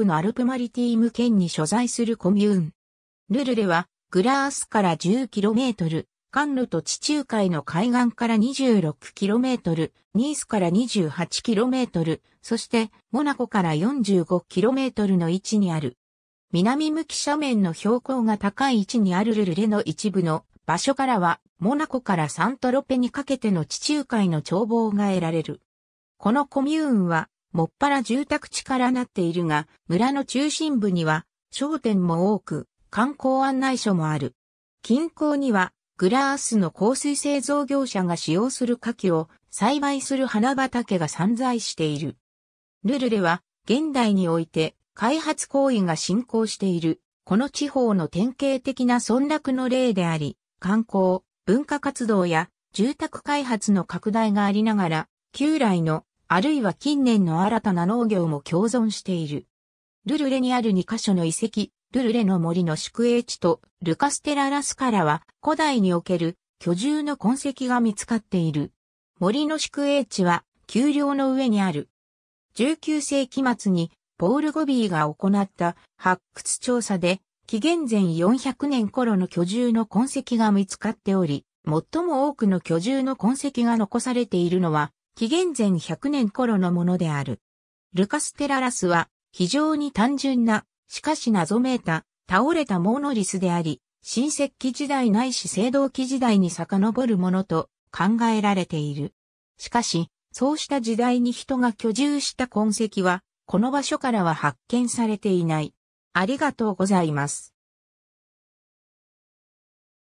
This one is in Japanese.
のアルプマリティーム県に所在するコミューン。ルルレは、グラースから 10km、ンヌと地中海の海岸から 26km、ニースから 28km、そしてモナコから 45km の位置にある。南向き斜面の標高が高い位置にあるルルレの一部の場所からは、モナコからサントロペにかけての地中海の眺望が得られる。このコミューンは、もっぱら住宅地からなっているが、村の中心部には商店も多く、観光案内所もある。近郊には、グラースの香水製造業者が使用する牡蠣を栽培する花畑が散在している。ルルレは、現代において開発行為が進行している、この地方の典型的な村落の例であり、観光、文化活動や住宅開発の拡大がありながら、旧来のあるいは近年の新たな農業も共存している。ルルレにある2カ所の遺跡、ルルレの森の宿営地とルカステララスからは古代における居住の痕跡が見つかっている。森の宿営地は丘陵の上にある。19世紀末にポール・ゴビーが行った発掘調査で紀元前400年頃の居住の痕跡が見つかっており、最も多くの居住の痕跡が残されているのは紀元前100年頃のものである。ルカス・テララスは非常に単純な、しかし謎めいた、倒れたモノリスであり、新石器時代ないし青銅器時代に遡るものと考えられている。しかし、そうした時代に人が居住した痕跡は、この場所からは発見されていない。ありがとうございます。